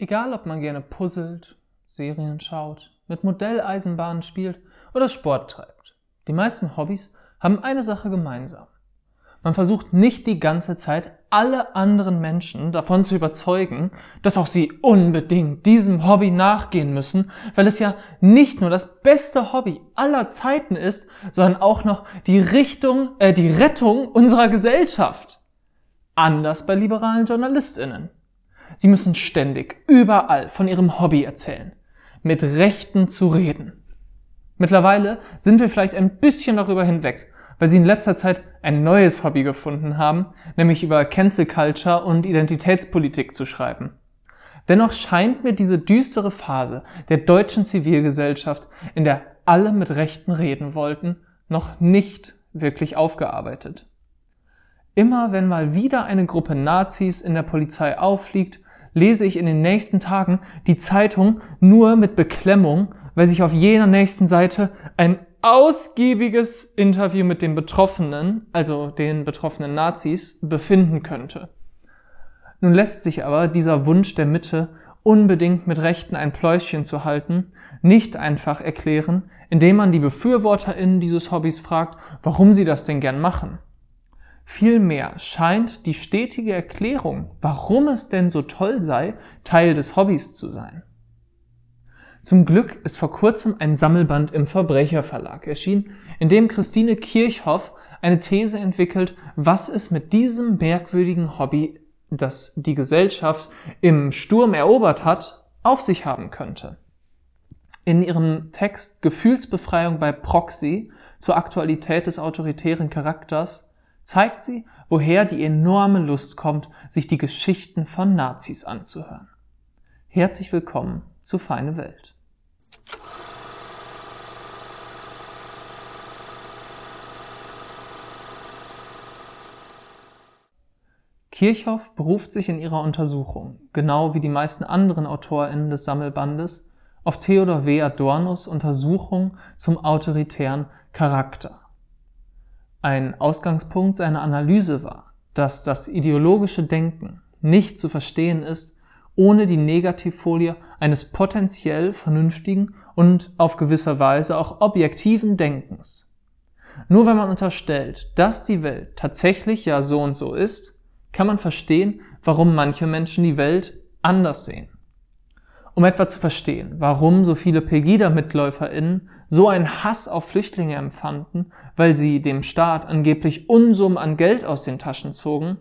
Egal, ob man gerne puzzelt, Serien schaut, mit Modelleisenbahnen spielt oder Sport treibt. Die meisten Hobbys haben eine Sache gemeinsam. Man versucht nicht die ganze Zeit alle anderen Menschen davon zu überzeugen, dass auch sie unbedingt diesem Hobby nachgehen müssen, weil es ja nicht nur das beste Hobby aller Zeiten ist, sondern auch noch die Richtung, äh, die Rettung unserer Gesellschaft. Anders bei liberalen JournalistInnen. Sie müssen ständig, überall von ihrem Hobby erzählen, mit Rechten zu reden. Mittlerweile sind wir vielleicht ein bisschen darüber hinweg, weil sie in letzter Zeit ein neues Hobby gefunden haben, nämlich über Cancel Culture und Identitätspolitik zu schreiben. Dennoch scheint mir diese düstere Phase der deutschen Zivilgesellschaft, in der alle mit Rechten reden wollten, noch nicht wirklich aufgearbeitet. Immer wenn mal wieder eine Gruppe Nazis in der Polizei auffliegt, lese ich in den nächsten Tagen die Zeitung nur mit Beklemmung, weil sich auf jener nächsten Seite ein ausgiebiges Interview mit den Betroffenen, also den betroffenen Nazis, befinden könnte. Nun lässt sich aber dieser Wunsch der Mitte, unbedingt mit Rechten ein Pläuschen zu halten, nicht einfach erklären, indem man die BefürworterInnen dieses Hobbys fragt, warum sie das denn gern machen. Vielmehr scheint die stetige Erklärung, warum es denn so toll sei, Teil des Hobbys zu sein. Zum Glück ist vor kurzem ein Sammelband im Verbrecherverlag erschienen, in dem Christine Kirchhoff eine These entwickelt, was es mit diesem merkwürdigen Hobby, das die Gesellschaft im Sturm erobert hat, auf sich haben könnte. In ihrem Text Gefühlsbefreiung bei Proxy zur Aktualität des autoritären Charakters zeigt sie, woher die enorme Lust kommt, sich die Geschichten von Nazis anzuhören. Herzlich willkommen zu Feine Welt. Kirchhoff beruft sich in ihrer Untersuchung, genau wie die meisten anderen AutorInnen des Sammelbandes, auf Theodor W. Adornos Untersuchung zum autoritären Charakter ein Ausgangspunkt seiner Analyse war, dass das ideologische Denken nicht zu verstehen ist, ohne die Negativfolie eines potenziell vernünftigen und auf gewisser Weise auch objektiven Denkens. Nur wenn man unterstellt, dass die Welt tatsächlich ja so und so ist, kann man verstehen, warum manche Menschen die Welt anders sehen um etwa zu verstehen, warum so viele Pegida-MitläuferInnen so einen Hass auf Flüchtlinge empfanden, weil sie dem Staat angeblich Unsummen an Geld aus den Taschen zogen,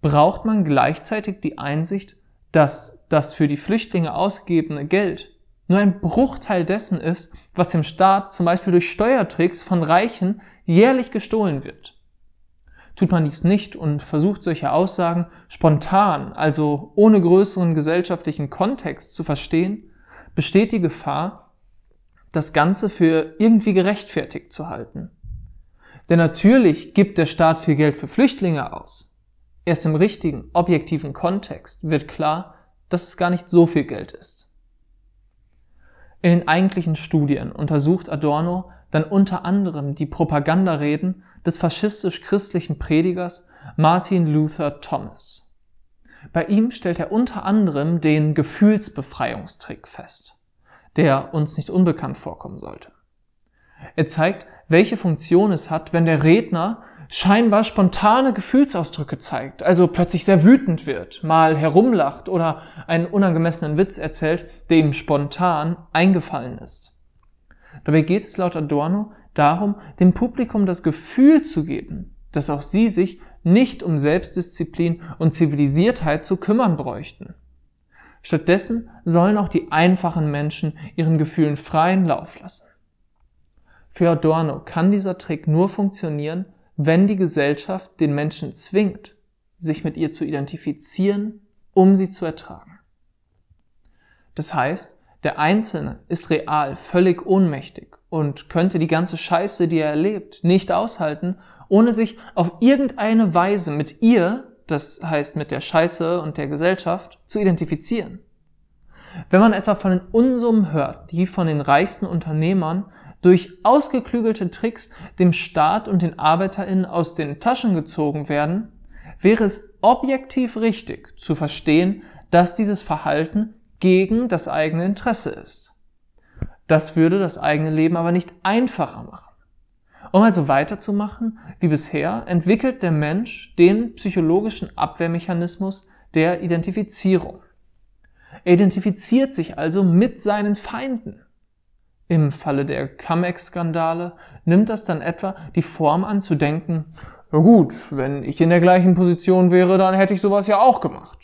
braucht man gleichzeitig die Einsicht, dass das für die Flüchtlinge ausgegebene Geld nur ein Bruchteil dessen ist, was dem Staat zum Beispiel durch Steuertricks von Reichen jährlich gestohlen wird tut man dies nicht und versucht solche Aussagen spontan, also ohne größeren gesellschaftlichen Kontext zu verstehen, besteht die Gefahr, das Ganze für irgendwie gerechtfertigt zu halten. Denn natürlich gibt der Staat viel Geld für Flüchtlinge aus. Erst im richtigen, objektiven Kontext wird klar, dass es gar nicht so viel Geld ist. In den eigentlichen Studien untersucht Adorno dann unter anderem die Propagandareden des faschistisch-christlichen Predigers Martin Luther Thomas. Bei ihm stellt er unter anderem den Gefühlsbefreiungstrick fest, der uns nicht unbekannt vorkommen sollte. Er zeigt, welche Funktion es hat, wenn der Redner scheinbar spontane Gefühlsausdrücke zeigt, also plötzlich sehr wütend wird, mal herumlacht oder einen unangemessenen Witz erzählt, der ihm spontan eingefallen ist. Dabei geht es laut Adorno darum, dem Publikum das Gefühl zu geben, dass auch sie sich nicht um Selbstdisziplin und Zivilisiertheit zu kümmern bräuchten. Stattdessen sollen auch die einfachen Menschen ihren Gefühlen freien Lauf lassen. Für Adorno kann dieser Trick nur funktionieren, wenn die Gesellschaft den Menschen zwingt, sich mit ihr zu identifizieren, um sie zu ertragen. Das heißt, der Einzelne ist real völlig ohnmächtig und könnte die ganze Scheiße, die er erlebt, nicht aushalten, ohne sich auf irgendeine Weise mit ihr, das heißt mit der Scheiße und der Gesellschaft, zu identifizieren. Wenn man etwa von den Unsummen hört, die von den reichsten Unternehmern durch ausgeklügelte Tricks dem Staat und den ArbeiterInnen aus den Taschen gezogen werden, wäre es objektiv richtig zu verstehen, dass dieses Verhalten gegen das eigene Interesse ist. Das würde das eigene Leben aber nicht einfacher machen. Um also weiterzumachen wie bisher, entwickelt der Mensch den psychologischen Abwehrmechanismus der Identifizierung. Er identifiziert sich also mit seinen Feinden. Im Falle der cum skandale nimmt das dann etwa die Form an zu denken, na gut, wenn ich in der gleichen Position wäre, dann hätte ich sowas ja auch gemacht.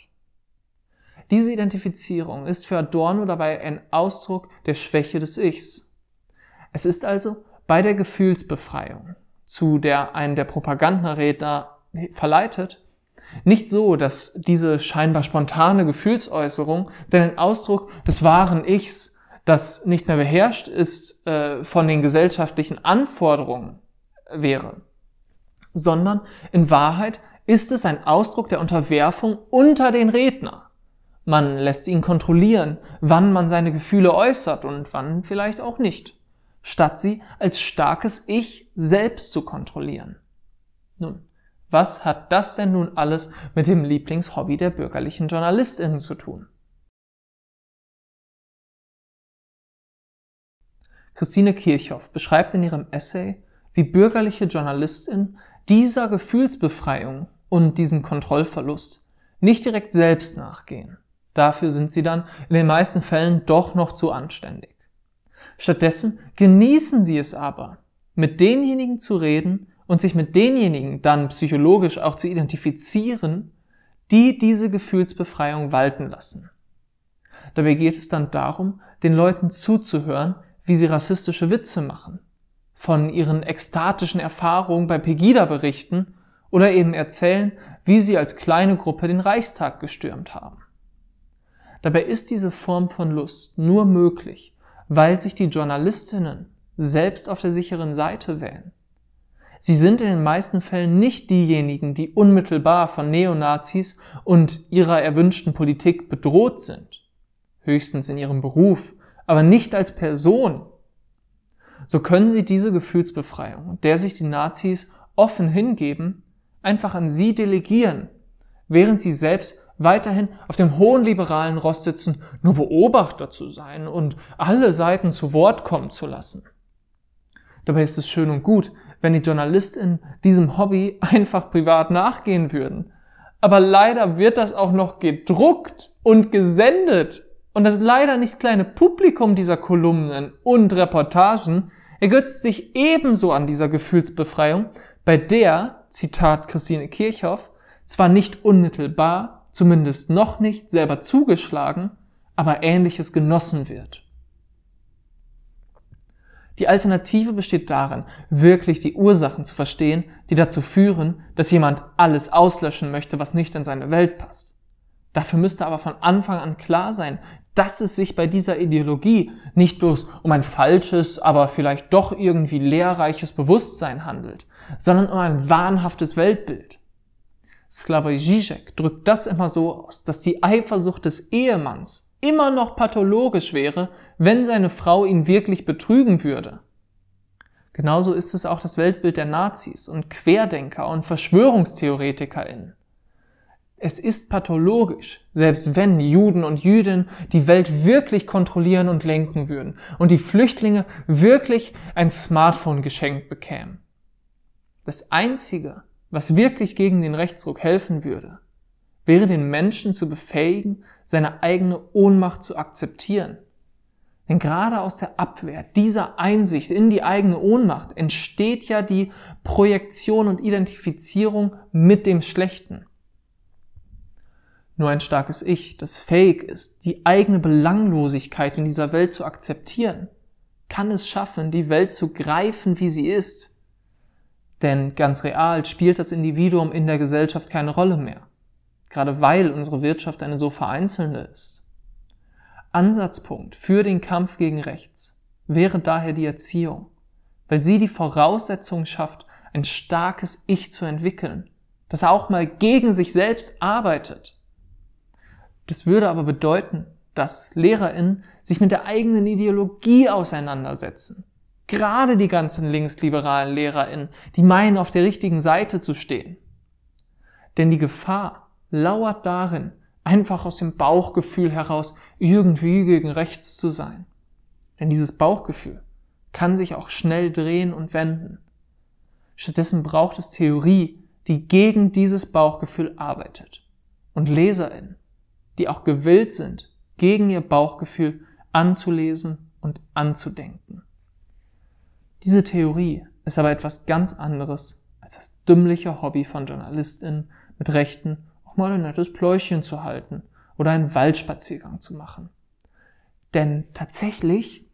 Diese Identifizierung ist für Adorno dabei ein Ausdruck der Schwäche des Ichs. Es ist also bei der Gefühlsbefreiung, zu der einen der Propagandenredner verleitet, nicht so, dass diese scheinbar spontane Gefühlsäußerung denn ein Ausdruck des wahren Ichs, das nicht mehr beherrscht ist äh, von den gesellschaftlichen Anforderungen wäre, sondern in Wahrheit ist es ein Ausdruck der Unterwerfung unter den Redner. Man lässt ihn kontrollieren, wann man seine Gefühle äußert und wann vielleicht auch nicht, statt sie als starkes Ich selbst zu kontrollieren. Nun, was hat das denn nun alles mit dem Lieblingshobby der bürgerlichen Journalistinnen zu tun? Christine Kirchhoff beschreibt in ihrem Essay, wie bürgerliche Journalistinnen dieser Gefühlsbefreiung und diesem Kontrollverlust nicht direkt selbst nachgehen Dafür sind sie dann in den meisten Fällen doch noch zu anständig. Stattdessen genießen sie es aber, mit denjenigen zu reden und sich mit denjenigen dann psychologisch auch zu identifizieren, die diese Gefühlsbefreiung walten lassen. Dabei geht es dann darum, den Leuten zuzuhören, wie sie rassistische Witze machen, von ihren ekstatischen Erfahrungen bei Pegida berichten oder eben erzählen, wie sie als kleine Gruppe den Reichstag gestürmt haben. Dabei ist diese Form von Lust nur möglich, weil sich die Journalistinnen selbst auf der sicheren Seite wählen. Sie sind in den meisten Fällen nicht diejenigen, die unmittelbar von Neonazis und ihrer erwünschten Politik bedroht sind, höchstens in ihrem Beruf, aber nicht als Person. So können sie diese Gefühlsbefreiung, der sich die Nazis offen hingeben, einfach an sie delegieren, während sie selbst weiterhin auf dem hohen liberalen Rost sitzen, nur Beobachter zu sein und alle Seiten zu Wort kommen zu lassen. Dabei ist es schön und gut, wenn die JournalistInnen diesem Hobby einfach privat nachgehen würden. Aber leider wird das auch noch gedruckt und gesendet. Und das leider nicht kleine Publikum dieser Kolumnen und Reportagen ergötzt sich ebenso an dieser Gefühlsbefreiung, bei der, Zitat Christine Kirchhoff, zwar nicht unmittelbar, zumindest noch nicht selber zugeschlagen, aber ähnliches genossen wird. Die Alternative besteht darin, wirklich die Ursachen zu verstehen, die dazu führen, dass jemand alles auslöschen möchte, was nicht in seine Welt passt. Dafür müsste aber von Anfang an klar sein, dass es sich bei dieser Ideologie nicht bloß um ein falsches, aber vielleicht doch irgendwie lehrreiches Bewusstsein handelt, sondern um ein wahnhaftes Weltbild. Slavoj Žižek drückt das immer so aus, dass die Eifersucht des Ehemanns immer noch pathologisch wäre, wenn seine Frau ihn wirklich betrügen würde. Genauso ist es auch das Weltbild der Nazis und Querdenker und VerschwörungstheoretikerInnen. Es ist pathologisch, selbst wenn Juden und Jüdinnen die Welt wirklich kontrollieren und lenken würden und die Flüchtlinge wirklich ein Smartphone geschenkt bekämen. Das Einzige, was wirklich gegen den Rechtsruck helfen würde, wäre den Menschen zu befähigen, seine eigene Ohnmacht zu akzeptieren. Denn gerade aus der Abwehr dieser Einsicht in die eigene Ohnmacht entsteht ja die Projektion und Identifizierung mit dem Schlechten. Nur ein starkes Ich, das fähig ist, die eigene Belanglosigkeit in dieser Welt zu akzeptieren, kann es schaffen, die Welt zu greifen, wie sie ist denn ganz real spielt das Individuum in der Gesellschaft keine Rolle mehr, gerade weil unsere Wirtschaft eine so vereinzelnde ist. Ansatzpunkt für den Kampf gegen Rechts wäre daher die Erziehung, weil sie die Voraussetzung schafft, ein starkes Ich zu entwickeln, das auch mal gegen sich selbst arbeitet. Das würde aber bedeuten, dass Lehrerinnen sich mit der eigenen Ideologie auseinandersetzen Gerade die ganzen linksliberalen LehrerInnen, die meinen, auf der richtigen Seite zu stehen. Denn die Gefahr lauert darin, einfach aus dem Bauchgefühl heraus irgendwie gegen rechts zu sein. Denn dieses Bauchgefühl kann sich auch schnell drehen und wenden. Stattdessen braucht es Theorie, die gegen dieses Bauchgefühl arbeitet. Und LeserInnen, die auch gewillt sind, gegen ihr Bauchgefühl anzulesen und anzudenken. Diese Theorie ist aber etwas ganz anderes als das dümmliche Hobby von JournalistInnen mit Rechten, auch mal ein nettes Pläuschen zu halten oder einen Waldspaziergang zu machen. Denn tatsächlich,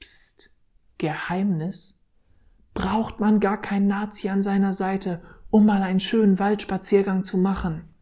Psst, Geheimnis, braucht man gar keinen Nazi an seiner Seite, um mal einen schönen Waldspaziergang zu machen.